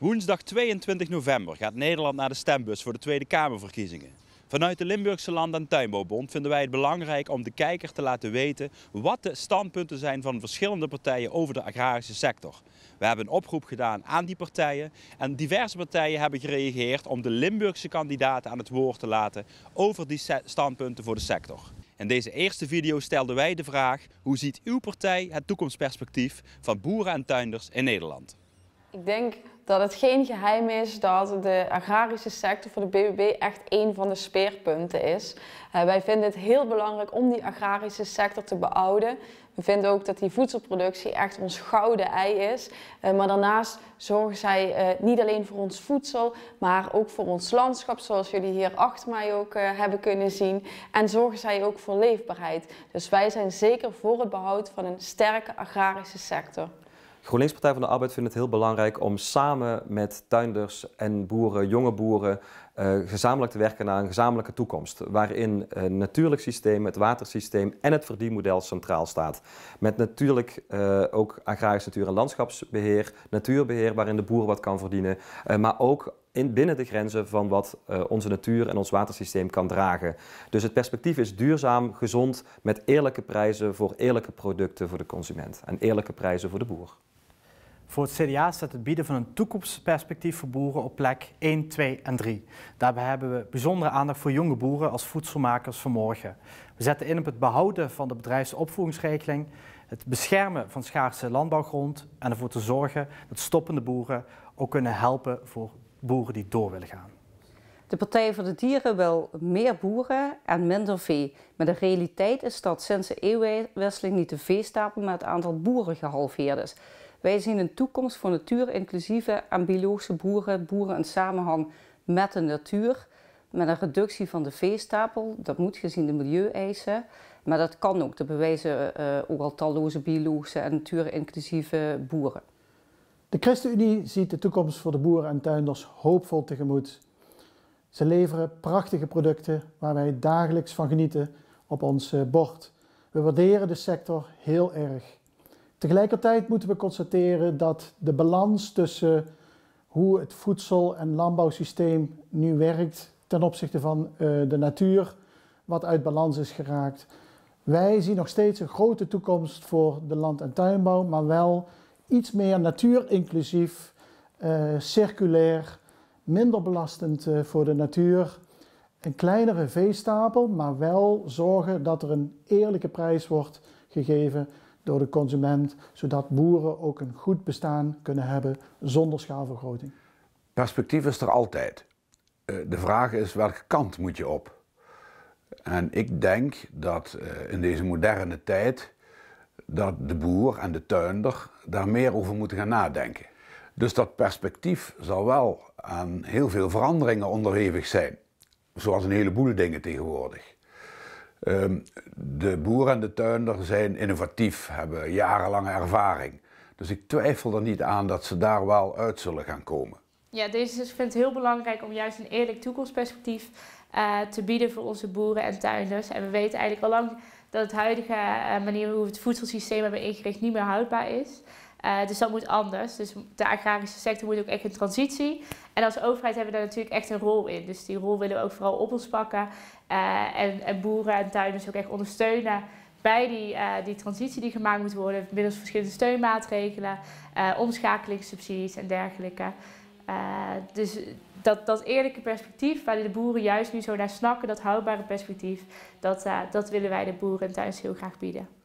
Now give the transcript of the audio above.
Woensdag 22 november gaat Nederland naar de stembus voor de Tweede Kamerverkiezingen. Vanuit de Limburgse Land- en Tuinbouwbond vinden wij het belangrijk om de kijker te laten weten wat de standpunten zijn van verschillende partijen over de agrarische sector. We hebben een oproep gedaan aan die partijen en diverse partijen hebben gereageerd om de Limburgse kandidaten aan het woord te laten over die standpunten voor de sector. In deze eerste video stelden wij de vraag hoe ziet uw partij het toekomstperspectief van boeren en tuinders in Nederland? Ik denk dat het geen geheim is dat de agrarische sector voor de BBB echt een van de speerpunten is. Eh, wij vinden het heel belangrijk om die agrarische sector te behouden. We vinden ook dat die voedselproductie echt ons gouden ei is. Eh, maar daarnaast zorgen zij eh, niet alleen voor ons voedsel, maar ook voor ons landschap, zoals jullie hier achter mij ook hebben kunnen zien. En zorgen zij ook voor leefbaarheid. Dus wij zijn zeker voor het behoud van een sterke agrarische sector. GroenLinks Partij van de Arbeid vindt het heel belangrijk om samen met tuinders en boeren, jonge boeren, eh, gezamenlijk te werken naar een gezamenlijke toekomst. Waarin een eh, natuurlijk systeem, het watersysteem en het verdienmodel centraal staat. Met natuurlijk eh, ook agrarisch natuur- en landschapsbeheer, natuurbeheer waarin de boer wat kan verdienen. maar ook in, binnen de grenzen van wat onze natuur en ons watersysteem kan dragen. Dus het perspectief is duurzaam, gezond, met eerlijke prijzen voor eerlijke producten voor de consument en eerlijke prijzen voor de boer. Voor het CDA zet het bieden van een toekomstperspectief voor boeren op plek 1, 2 en 3. Daarbij hebben we bijzondere aandacht voor jonge boeren als voedselmakers van morgen. We zetten in op het behouden van de bedrijfsopvoedingsregeling, het beschermen van schaarse landbouwgrond en ervoor te zorgen dat stoppende boeren ook kunnen helpen voor boeren die door willen gaan. De Partij voor de Dieren wil meer boeren en minder vee. Maar de realiteit is dat sinds de eeuwwisseling niet de veestapel, maar het aantal boeren gehalveerd is. Wij zien een toekomst voor natuurinclusieve en biologische boeren, boeren in samenhang met de natuur. Met een reductie van de veestapel, dat moet gezien de milieueisen. Maar dat kan ook, dat bewijzen uh, ook al talloze biologische en natuurinclusieve boeren. De ChristenUnie ziet de toekomst voor de boeren en tuinders hoopvol tegemoet. Ze leveren prachtige producten waar wij dagelijks van genieten op ons eh, bord. We waarderen de sector heel erg. Tegelijkertijd moeten we constateren dat de balans tussen hoe het voedsel- en landbouwsysteem nu werkt ten opzichte van eh, de natuur, wat uit balans is geraakt. Wij zien nog steeds een grote toekomst voor de land- en tuinbouw, maar wel iets meer natuurinclusief, eh, circulair, minder belastend eh, voor de natuur. Een kleinere veestapel, maar wel zorgen dat er een eerlijke prijs wordt gegeven door de consument, zodat boeren ook een goed bestaan kunnen hebben zonder schaalvergroting. Perspectief is er altijd. Eh, de vraag is welke kant moet je op? En ik denk dat eh, in deze moderne tijd dat de boer en de tuinder daar meer over moeten gaan nadenken. Dus dat perspectief zal wel aan heel veel veranderingen onderhevig zijn, zoals een heleboel dingen tegenwoordig. Ehm, de boeren en de tuinders zijn innovatief, hebben jarenlange ervaring. Dus ik twijfel er niet aan dat ze daar wel uit zullen gaan komen. Ja, deze vind het heel belangrijk om juist een eerlijk toekomstperspectief eh, te bieden voor onze boeren en tuinders. En we weten eigenlijk al lang dat het huidige eh, manier hoe we het voedselsysteem hebben ingericht niet meer houdbaar is. Eh, dus dat moet anders. Dus de agrarische sector moet ook echt in transitie. En als overheid hebben we daar natuurlijk echt een rol in. Dus die rol willen we ook vooral op ons pakken. Eh, en, en, boeren en tuinders ook echt ondersteunen bij die, eh, die transitie die gemaakt moet worden. Middels verschillende steunmaatregelen, omschakelingssubsidies en dergelijke. dus dat, dat eerlijke perspectief waar de boeren juist nu zo naar snakken, dat houdbare perspectief, dat, dat willen wij de boeren en tuinders heel graag bieden.